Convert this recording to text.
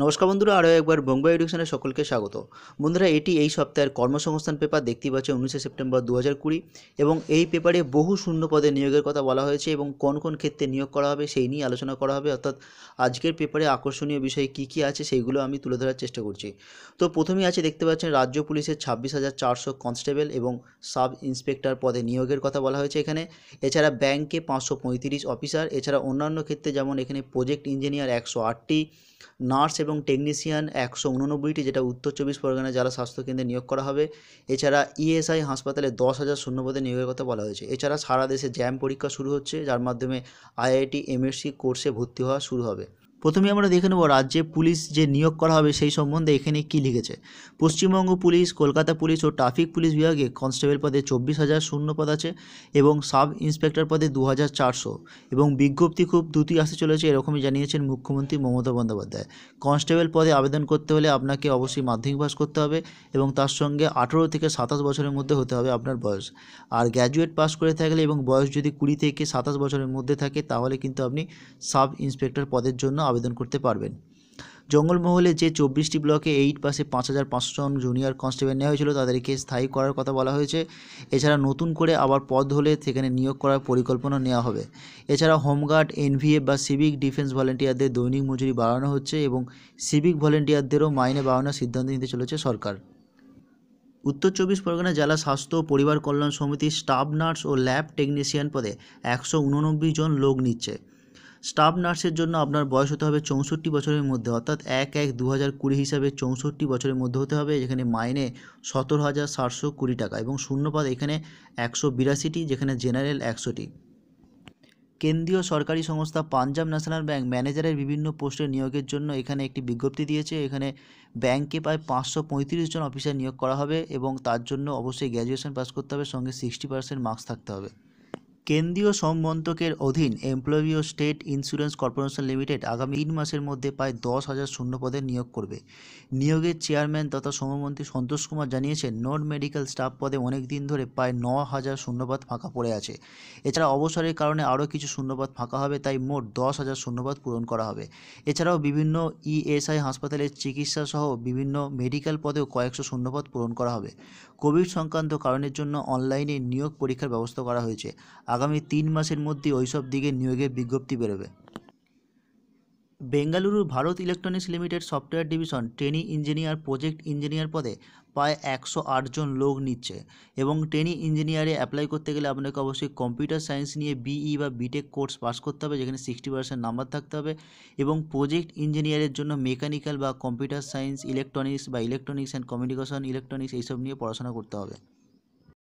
নমস্কার বন্ধুরা আরও একবার বোম্বাই এডুকেশনের সকলকে স্বাগত বন্ধুরা এটি এই সপ্তাহের কর্মসংস্থান পেপার দেখতে পাচ্ছে উনিশে সেপ্টেম্বর দু হাজার এবং এই পেপারে বহু শূন্য পদে নিয়োগের কথা বলা হয়েছে এবং কোন কোন ক্ষেত্রে নিয়োগ করা হবে সেই নিয়ে আলোচনা করা হবে অর্থাৎ আজকের পেপারে আকর্ষণীয় বিষয় কী কী আছে সেইগুলো আমি তুলে ধরার চেষ্টা করছি তো প্রথমেই আছে দেখতে পাচ্ছেন রাজ্য পুলিশের ছাব্বিশ হাজার চারশো কনস্টেবল এবং সাব ইন্সপেক্টর পদে নিয়োগের কথা বলা হয়েছে এখানে এছাড়া ব্যাংকে পাঁচশো অফিসার এছাড়া অন্যান্য ক্ষেত্রে যেমন এখানে প্রজেক্ট ইঞ্জিনিয়ার একশো আটটি নার্স এবং টেকনিশিয়ান একশো উননব্বইটি যেটা উত্তর চব্বিশ পরগনা জেলা স্বাস্থ্যকেন্দ্রে নিয়োগ করা হবে এছাড়া ইএসআই e হাসপাতালে দশ হাজার শূন্যপদে নিয়োগের কথা বলা হয়েছে এছাড়া সারা দেশে জ্যাম পরীক্ষা শুরু হচ্ছে যার মাধ্যমে আইআইটি এমএসসি কোর্সে ভর্তি হওয়া শুরু হবে প্রথমে আমরা দেখে নেব রাজ্যে পুলিশ যে নিয়োগ করা হবে সেই সম্বন্ধে এখানে কি লিখেছে পশ্চিমবঙ্গ পুলিশ কলকাতা পুলিশ ও ট্রাফিক পুলিশ বিভাগে কনস্টেবল পদে চব্বিশ হাজার শূন্য পদ আছে এবং সাব ইন্সপেক্টর পদে দু হাজার চারশো এবং বিজ্ঞপ্তি খুব দ্রুতই আসতে চলেছে এরকমই জানিয়েছেন মুখ্যমন্ত্রী মমতা বন্দ্যোপাধ্যায় কনস্টেবল পদে আবেদন করতে হলে আপনাকে অবশ্যই মাধ্যমিক পাস করতে হবে এবং তার সঙ্গে আঠেরো থেকে সাতাশ বছরের মধ্যে হতে হবে আপনার বয়স আর গ্র্যাজুয়েট পাস করে থাকলে এবং বয়স যদি কুড়ি থেকে সাতাশ বছরের মধ্যে থাকে তাহলে কিন্তু আপনি সাব ইন্সপেক্টর পদের জন্য আবেদন করতে পারবেন জঙ্গলমহলে যে চব্বিশটি ব্লকে এইট পাশে পাঁচ হাজার পাঁচশো জন জুনিয়র কনস্টেবল নেওয়া হয়েছিল তাদেরকে স্থায়ী করার কথা বলা হয়েছে এছাড়া নতুন করে আবার পদ হলে সেখানে নিয়োগ করার পরিকল্পনা নেওয়া হবে এছাড়া হোমগার্ড এনভিএফ বা সিভিক ডিফেন্স ভলেন্টিয়ারদের দৈনিক মজুরি বাড়ানো হচ্ছে এবং সিভিক ভলেন্টিয়ারদেরও মাইনে বাড়ানোর সিদ্ধান্ত নিতে চলেছে সরকার উত্তর চব্বিশ পরগনা জেলা স্বাস্থ্য পরিবার কল্যাণ সমিতির স্টাফ নার্স ও ল্যাব টেকনিশিয়ান পদে একশো জন লোক নিচ্ছে স্টাফ নার্সের জন্য আপনার বয়স হতে হবে চৌষট্টি বছরের মধ্যে অর্থাৎ এক এক দু হাজার কুড়ি হিসাবে চৌষট্টি বছরের মধ্যে হতে হবে যেখানে মাইনে সতেরো হাজার সাতশো কুড়ি টাকা এবং শূন্যপাত এখানে একশো বিরাশিটি যেখানে জেনারেল একশোটি কেন্দ্রীয় সরকারি সংস্থা পাঞ্জাব ন্যাশনাল ব্যাংক ম্যানেজারের বিভিন্ন পোস্টের নিয়োগের জন্য এখানে একটি বিজ্ঞপ্তি দিয়েছে এখানে ব্যাংকে প্রায় পাঁচশো পঁয়ত্রিশ জন অফিসার নিয়োগ করা হবে এবং তার জন্য অবশ্যই গ্র্যাজুয়েশন পাস করতে হবে সঙ্গে সিক্সটি পার্সেন্ট মার্কস থাকতে হবে কেন্দ্রীয় মন্ত্রকের অধীন এমপ্লয়ি ও স্টেট ইন্স্যুরেন্স কর্পোরেশন লিমিটেড আগামী তিন মাসের মধ্যে প্রায় দশ হাজার শূন্য পদে নিয়োগ করবে নিয়োগের চেয়ারম্যান তথা শ্রমমন্ত্রী সন্তোষ কুমার জানিয়েছেন নন মেডিকেল স্টাফ পদে অনেক দিন ধরে প্রায় ন হাজার শূন্যপদ ফাঁকা পড়ে আছে এছাড়া অবসরের কারণে আরও কিছু শূন্যপদ ফাঁকা হবে তাই মোট দশ হাজার শূন্যপদ পূরণ করা হবে এছাড়াও বিভিন্ন ইএসআই e হাসপাতালের চিকিৎসা সহ বিভিন্ন মেডিকেল পদেও কয়েকশো শূন্যপদ পূরণ করা হবে কোভিড সংক্রান্ত কারণের জন্য অনলাইনে নিয়োগ পরীক্ষার ব্যবস্থা করা হয়েছে আগামী তিন মাসের মধ্যে ওইসব দিকে নিয়োগের বিজ্ঞপ্তি বেরোবে Bengaluru Bharat electronics limited software division trainee engineer project engineer পদে প্রায় একশো আটজন লোক নিচ্ছে এবং ট্রেনি ইঞ্জিনিয়ারে অ্যাপ্লাই করতে গেলে আপনাকে অবশ্যই কম্পিউটার সায়েন্স নিয়ে বিই বা বিটেক কোর্স পাস করতে হবে যেখানে সিক্সটি পার্সেন্ট নাম্বার থাকতে হবে এবং প্রজেক্ট ইঞ্জিনিয়ারের জন্য মেকানিক্যাল বা কম্পিউটার সায়েন্স ইলেকট্রনিক্স বা ইলেকট্রনিক্স অ্যান্ড কমিউনিকেশন ইলেকট্রনিক্স এইসব নিয়ে পড়াশোনা করতে হবে